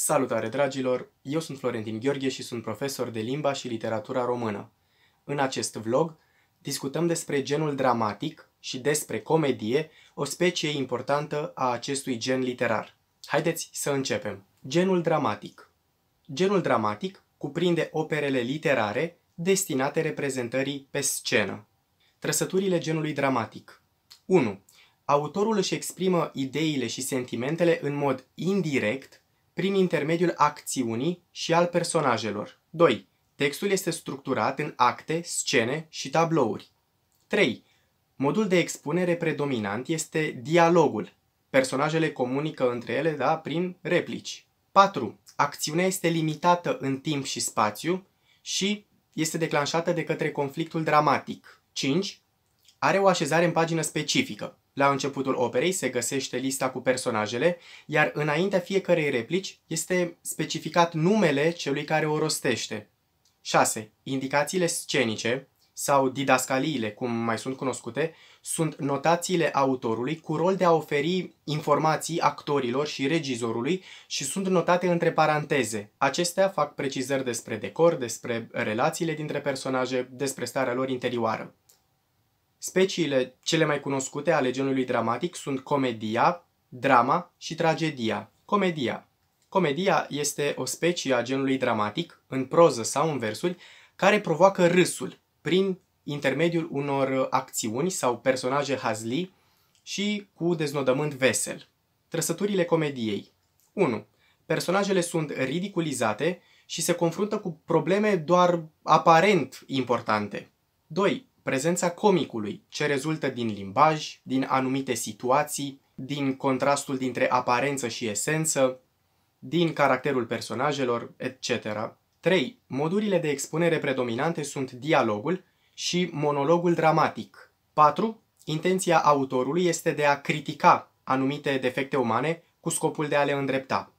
Salutare dragilor, eu sunt Florentin Gheorghe și sunt profesor de limba și literatura română. În acest vlog discutăm despre genul dramatic și despre comedie, o specie importantă a acestui gen literar. Haideți să începem. Genul dramatic Genul dramatic cuprinde operele literare destinate reprezentării pe scenă. Trăsăturile genului dramatic 1. Autorul își exprimă ideile și sentimentele în mod indirect prin intermediul acțiunii și al personajelor. 2. Textul este structurat în acte, scene și tablouri. 3. Modul de expunere predominant este dialogul. Personajele comunică între ele, da, prin replici. 4. Acțiunea este limitată în timp și spațiu și este declanșată de către conflictul dramatic. 5. Are o așezare în pagină specifică. La începutul operei se găsește lista cu personajele, iar înaintea fiecarei replici este specificat numele celui care o rostește. 6. Indicațiile scenice sau didascaliile, cum mai sunt cunoscute, sunt notațiile autorului cu rol de a oferi informații actorilor și regizorului și sunt notate între paranteze. Acestea fac precizări despre decor, despre relațiile dintre personaje, despre starea lor interioară. Speciile cele mai cunoscute ale genului dramatic sunt comedia, drama și tragedia. Comedia. Comedia este o specie a genului dramatic, în proză sau în versuri, care provoacă râsul prin intermediul unor acțiuni sau personaje hazli și cu deznodământ vesel. Trăsăturile comediei 1. Personajele sunt ridiculizate și se confruntă cu probleme doar aparent importante. 2 prezența comicului, ce rezultă din limbaj, din anumite situații, din contrastul dintre aparență și esență, din caracterul personajelor, etc. 3. Modurile de expunere predominante sunt dialogul și monologul dramatic. 4. Intenția autorului este de a critica anumite defecte umane cu scopul de a le îndrepta.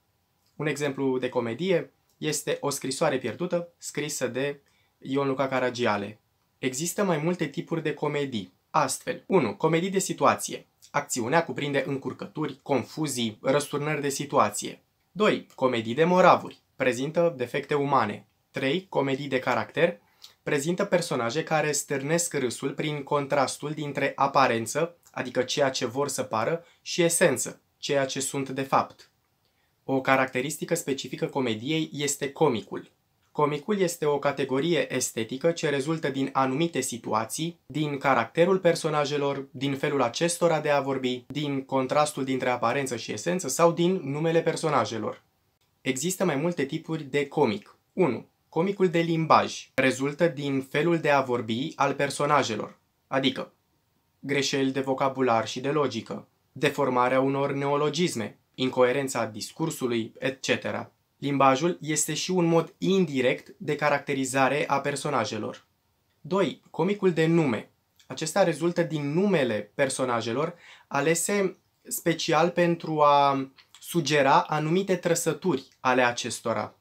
Un exemplu de comedie este O scrisoare pierdută, scrisă de Ion Luca Caragiale, Există mai multe tipuri de comedii. Astfel, 1. Comedii de situație. Acțiunea cuprinde încurcături, confuzii, răsturnări de situație. 2. Comedii de moravuri. Prezintă defecte umane. 3. Comedii de caracter. Prezintă personaje care stârnesc râsul prin contrastul dintre aparență, adică ceea ce vor să pară, și esență, ceea ce sunt de fapt. O caracteristică specifică comediei este comicul, Comicul este o categorie estetică ce rezultă din anumite situații, din caracterul personajelor, din felul acestora de a vorbi, din contrastul dintre aparență și esență sau din numele personajelor. Există mai multe tipuri de comic. 1. Comicul de limbaj rezultă din felul de a vorbi al personajelor, adică greșeli de vocabular și de logică, deformarea unor neologisme, incoerența discursului, etc. Limbajul este și un mod indirect de caracterizare a personajelor. 2. Comicul de nume. Acesta rezultă din numele personajelor alese special pentru a sugera anumite trăsături ale acestora.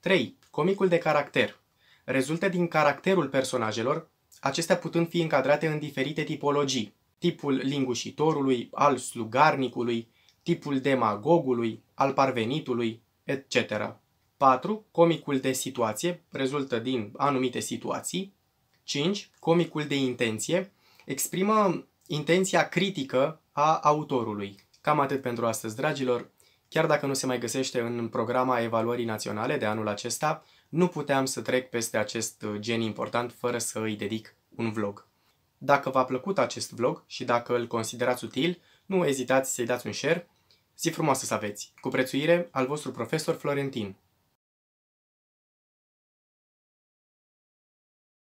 3. Comicul de caracter. Rezultă din caracterul personajelor, acestea putând fi încadrate în diferite tipologii. Tipul lingușitorului, al slugarnicului, tipul demagogului, al parvenitului, etc. 4. Comicul de situație rezultă din anumite situații. 5. Comicul de intenție exprimă intenția critică a autorului. Cam atât pentru astăzi, dragilor. Chiar dacă nu se mai găsește în programa evaluării naționale de anul acesta, nu puteam să trec peste acest gen important fără să îi dedic un vlog. Dacă v-a plăcut acest vlog și dacă îl considerați util, nu ezitați să-i dați un share Zi frumoasă să aveți! Cu prețuire, al vostru profesor Florentin.